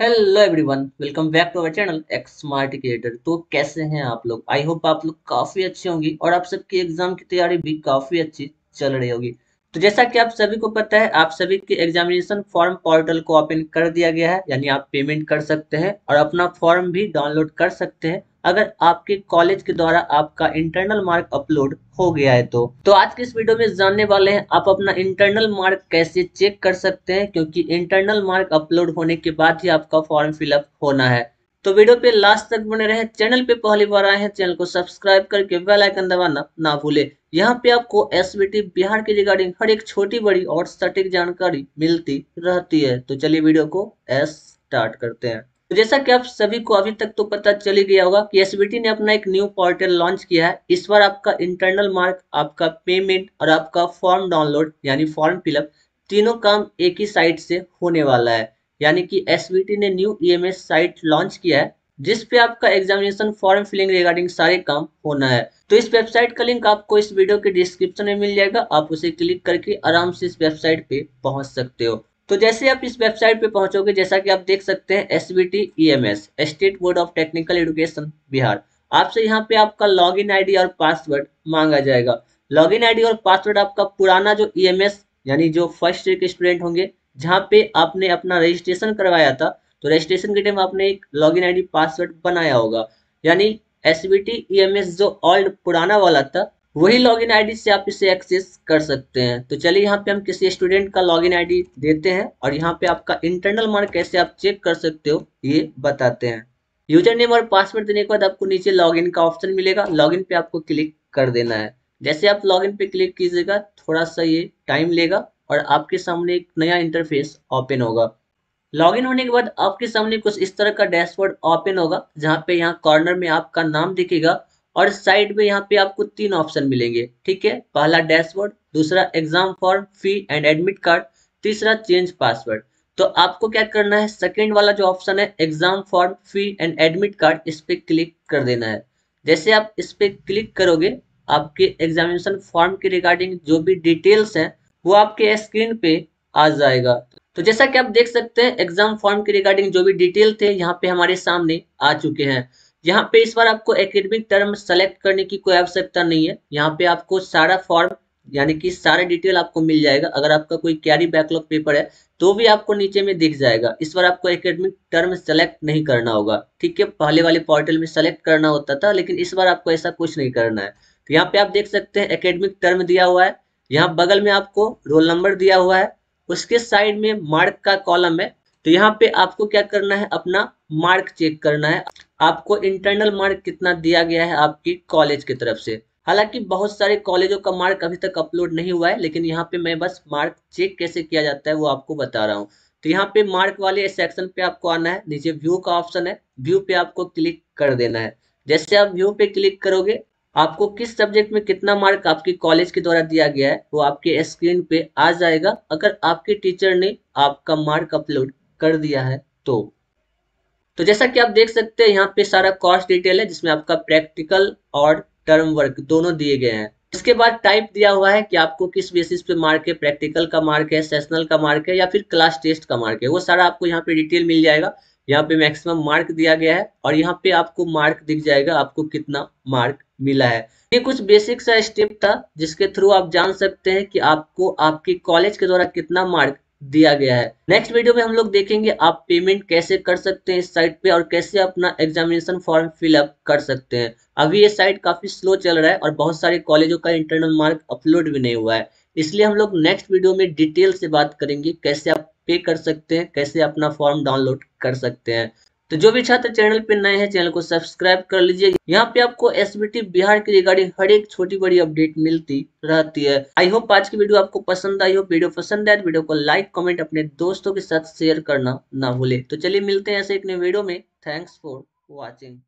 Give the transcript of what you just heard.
hello everyone welcome back to our channel X smart creator तो कैसे हैं आप लोग आई होप आप लोग काफी अच्छे होंगे और आप सबकी एग्जाम की तैयारी भी काफी अच्छी चल रही होगी तो जैसा कि आप सभी को पता है आप सभी के एग्जामिनेशन फॉर्म पोर्टल को ओपन कर दिया गया है यानी आप पेमेंट कर सकते हैं और अपना फॉर्म भी डाउनलोड कर सकते हैं अगर आपके कॉलेज के द्वारा आपका इंटरनल मार्क अपलोड हो गया है तो तो आज के इस वीडियो में जानने वाले हैं आप अपना इंटरनल मार्क कैसे चेक कर सकते हैं क्योंकि इंटरनल मार्क अपलोड होने के बाद ही आपका फॉर्म फिलअप होना है तो वीडियो पे लास्ट तक बने रहे चैनल पे पहली बार आए हैं चैनल को सब्सक्राइब करके बेल आइकन दबाना ना भूले यहाँ पे आपको एस बिहार के रिगार्डिंग हर एक छोटी बड़ी और सटीक जानकारी मिलती रहती है तो चलिए वीडियो को एस स्टार्ट करते हैं तो जैसा कि आप सभी को अभी तक तो पता चल ही गया होगा कि एस ने अपना एक न्यू पोर्टल लॉन्च किया है इस बार आपका इंटरनल मार्क आपका पेमेंट और आपका फॉर्म डाउनलोड यानी फॉर्म फिलअप तीनों काम एक ही साइट से होने वाला है यानी कि एस ने न्यू ई साइट लॉन्च किया है जिस पे आपका एग्जामिनेशन फॉर्म फिलिंग रिगार्डिंग सारे काम होना है तो इस वेबसाइट का लिंक आपको इस वीडियो के डिस्क्रिप्शन में मिल जाएगा आप उसे क्लिक करके आराम से इस वेबसाइट पे पहुंच सकते हो तो जैसे आप इस वेबसाइट पे पहुंचोगे जैसा कि आप देख सकते हैं S B T E M S state board of technical education Bihar आपसे यहाँ पे आपका लॉगिन आईडी और पासवर्ड मांगा जाएगा लॉगिन आईडी और पासवर्ड आपका पुराना जो ई एम एस यानी जो फर्स्ट ईयर के स्टूडेंट होंगे जहाँ पे आपने अपना रजिस्ट्रेशन करवाया था तो रजिस्ट्रेशन के टाइम आपने एक आई डी पासवर्ड बनाया होगा यानी S B T E M S जो ओल्ड पुराना वाला था वही लॉगिन आईडी से आप इसे एक्सेस कर सकते हैं तो चलिए यहाँ पे हम किसी स्टूडेंट का लॉगिन आईडी देते हैं और यहाँ पे आपका इंटरनल मार्क कैसे आप चेक कर सकते हो ये बताते हैं यूजर नेम और पासवर्ड देने के बाद आपको नीचे लॉगिन का ऑप्शन मिलेगा लॉगिन पे आपको क्लिक कर देना है जैसे आप लॉगिन पे क्लिक कीजिएगा थोड़ा सा ये टाइम लेगा और आपके सामने एक नया इंटरफेस ओपन होगा लॉगिन होने के बाद आपके सामने कुछ इस तरह का डैशबोर्ड ओपन होगा जहाँ पे यहाँ कॉर्नर में आपका नाम दिखेगा और साइड में यहाँ पे आपको तीन ऑप्शन मिलेंगे ठीक है पहला डैशबोर्ड दूसरा exam form fee and admit card तीसरा चेंज पासवर्ड तो आपको क्या करना है सेकेंड वाला जो ऑप्शन है exam form fee and admit card इस पर क्लिक कर देना है जैसे आप इस पर क्लिक करोगे आपके एग्जामिनेशन फॉर्म के रिगार्डिंग जो भी डिटेल्स है वो आपके स्क्रीन पे आ जाएगा तो जैसा कि आप देख सकते हैं एग्जाम फॉर्म के रिगार्डिंग जो भी डिटेल थे यहाँ पे हमारे सामने आ चुके हैं यहाँ पे इस बार आपको एकेडमिक टर्म सेलेक्ट करने की कोई आवश्यकता नहीं है यहाँ पे आपको सारा फॉर्म यानी कि सारे डिटेल आपको मिल जाएगा अगर आपका कोई कैरी बैकलॉग पेपर है तो भी आपको नीचे में दिख जाएगा इस बार आपको एकेडमिक टर्म सेलेक्ट नहीं करना होगा ठीक है पहले वाले पोर्टल में सेलेक्ट करना होता था लेकिन इस बार आपको ऐसा कुछ नहीं करना है तो यहाँ पे आप देख सकते हैं एकेडमिक टर्म दिया हुआ है यहाँ बगल में आपको रोल नंबर दिया हुआ है उसके साइड में मार्क का कॉलम है तो यहाँ पे आपको क्या करना है अपना मार्क चेक करना है आपको इंटरनल मार्क कितना दिया गया है आपकी कॉलेज की तरफ से हालांकि बहुत सारे कॉलेजों का मार्क अभी तक अपलोड नहीं हुआ है लेकिन यहाँ पे मैं बस मार्क चेक कैसे किया जाता है वो आपको बता रहा हूँ तो यहाँ पे मार्क वाले सेक्शन पे आपको आना है नीचे व्यू का ऑप्शन है व्यू पे आपको क्लिक कर देना है जैसे आप व्यू पे क्लिक करोगे आपको किस सब्जेक्ट में कितना मार्क आपके कॉलेज के द्वारा दिया गया है वो आपके स्क्रीन पे आ जाएगा अगर आपके टीचर ने आपका मार्क अपलोड कर दिया है तो तो जैसा कि आप देख सकते हैं यहाँ पे सारा कॉस्ट डिटेल है जिसमें आपका प्रैक्टिकल और टर्म वर्क दोनों दिए गए हैं इसके बाद टाइप दिया हुआ है कि आपको किस बेसिस पे मार्क है प्रैक्टिकल का मार्क है सेशनल का मार्क है या फिर क्लास टेस्ट का मार्क है वो सारा आपको यहाँ पे डिटेल मिल जाएगा यहाँ पे मैक्सिमम मार्क दिया गया है और यहाँ पे आपको मार्क दिख जाएगा आपको कितना मार्क मिला है ये कुछ बेसिक सा स्टेप था जिसके थ्रू आप जान सकते हैं कि आपको आपके कॉलेज के द्वारा कितना मार्क दिया गया है नेक्स्ट वीडियो में हम लोग देखेंगे आप पेमेंट कैसे कर सकते हैं इस साइट पे और कैसे अपना एग्जामिनेशन फॉर्म फिलअप कर सकते हैं अभी ये साइट काफी स्लो चल रहा है और बहुत सारे कॉलेजों का इंटरनल मार्क अपलोड भी नहीं हुआ है इसलिए हम लोग नेक्स्ट वीडियो में डिटेल से बात करेंगे कैसे आप पे कर सकते हैं कैसे अपना फॉर्म डाउनलोड कर सकते हैं तो जो भी छात्र चैनल पे नए हैं चैनल को सब्सक्राइब कर लीजिए यहाँ पे आपको एस बिहार के रिगार्डिंग हर एक छोटी बड़ी अपडेट मिलती रहती है आई होप आज की वीडियो आपको पसंद आई हो वीडियो पसंद आए तो वीडियो को लाइक कमेंट अपने दोस्तों के साथ शेयर करना ना भूले तो चलिए मिलते हैं ऐसे एक नए वीडियो में थैंक्स फॉर वॉचिंग